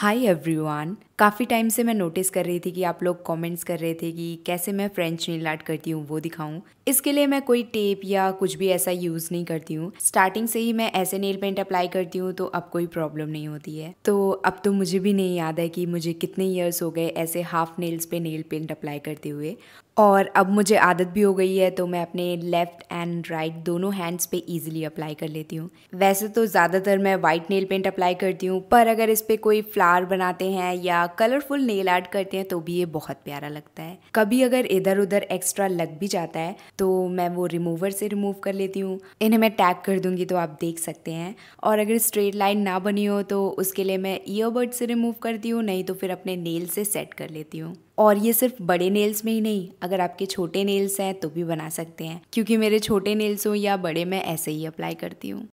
Hi everyone, काफ़ी time से मैं नोटिस कर रही थी कि आप लोग कमेंट्स कर रहे थे कि कैसे मैं फ्रेंच नील आर्ट करती हूँ वो दिखाऊँ इसके लिए मैं कोई टेप या कुछ भी ऐसा यूज़ नहीं करती हूँ स्टार्टिंग से ही मैं ऐसे नेल पेंट अप्लाई करती हूँ तो अब कोई प्रॉब्लम नहीं होती है तो अब तो मुझे भी नहीं याद है कि मुझे कितने ईयर्स हो गए ऐसे हाफ नेल्स पे नेल पेंट अप्लाई करते हुए और अब मुझे आदत भी हो गई है तो मैं अपने लेफ़्ट एंड राइट दोनों हैंड्स पे इजीली अप्लाई कर लेती हूँ वैसे तो ज़्यादातर मैं वाइट नेल पेंट अप्लाई करती हूँ पर अगर इस पर कोई फ्लावर बनाते हैं या कलरफुल नेल आर्ट करते हैं तो भी ये बहुत प्यारा लगता है कभी अगर इधर उधर एक्स्ट्रा लग भी जाता है तो मैं वो रिमूवर से रिमूव कर लेती हूँ इन्हें मैं टैग कर दूँगी तो आप देख सकते हैं और अगर स्ट्रेट लाइन ना बनी हो तो उसके लिए मैं ईयरबड से रिमूव करती हूँ नहीं तो फिर अपने नेल से सेट कर लेती हूँ और ये सिर्फ बड़े नेल्स में ही नहीं अगर आपके छोटे नेल्स हैं तो भी बना सकते हैं क्योंकि मेरे छोटे नेल्स हो या बड़े मैं ऐसे ही अप्लाई करती हूँ